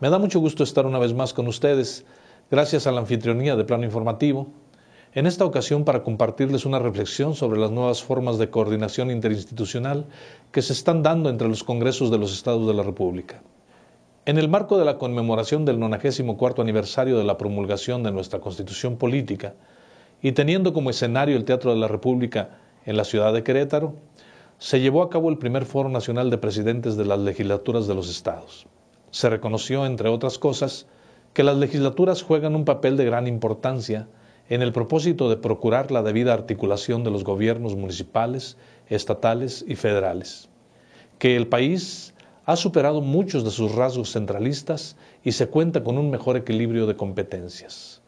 Me da mucho gusto estar una vez más con ustedes, gracias a la anfitrionía de Plano Informativo, en esta ocasión para compartirles una reflexión sobre las nuevas formas de coordinación interinstitucional que se están dando entre los congresos de los estados de la República. En el marco de la conmemoración del 94 aniversario de la promulgación de nuestra Constitución Política y teniendo como escenario el Teatro de la República en la ciudad de Querétaro, se llevó a cabo el primer Foro Nacional de Presidentes de las Legislaturas de los Estados. Se reconoció, entre otras cosas, que las legislaturas juegan un papel de gran importancia en el propósito de procurar la debida articulación de los gobiernos municipales, estatales y federales, que el país ha superado muchos de sus rasgos centralistas y se cuenta con un mejor equilibrio de competencias,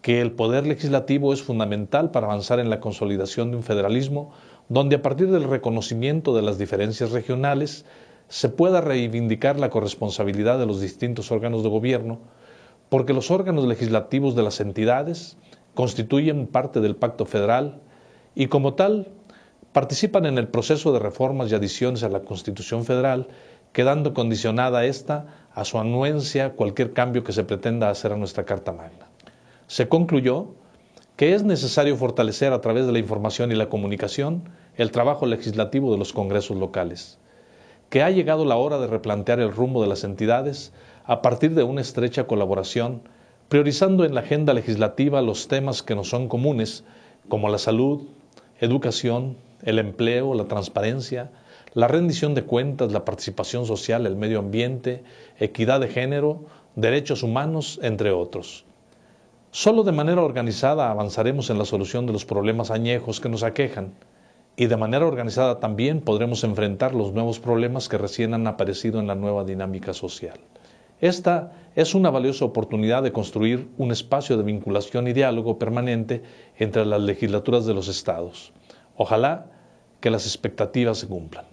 que el poder legislativo es fundamental para avanzar en la consolidación de un federalismo donde a partir del reconocimiento de las diferencias regionales se pueda reivindicar la corresponsabilidad de los distintos órganos de gobierno, porque los órganos legislativos de las entidades constituyen parte del pacto federal y como tal participan en el proceso de reformas y adiciones a la Constitución federal, quedando condicionada esta a su anuencia cualquier cambio que se pretenda hacer a nuestra Carta Magna. Se concluyó que es necesario fortalecer a través de la información y la comunicación el trabajo legislativo de los congresos locales que ha llegado la hora de replantear el rumbo de las entidades a partir de una estrecha colaboración, priorizando en la agenda legislativa los temas que nos son comunes, como la salud, educación, el empleo, la transparencia, la rendición de cuentas, la participación social, el medio ambiente, equidad de género, derechos humanos, entre otros. Solo de manera organizada avanzaremos en la solución de los problemas añejos que nos aquejan, y de manera organizada también podremos enfrentar los nuevos problemas que recién han aparecido en la nueva dinámica social. Esta es una valiosa oportunidad de construir un espacio de vinculación y diálogo permanente entre las legislaturas de los estados. Ojalá que las expectativas se cumplan.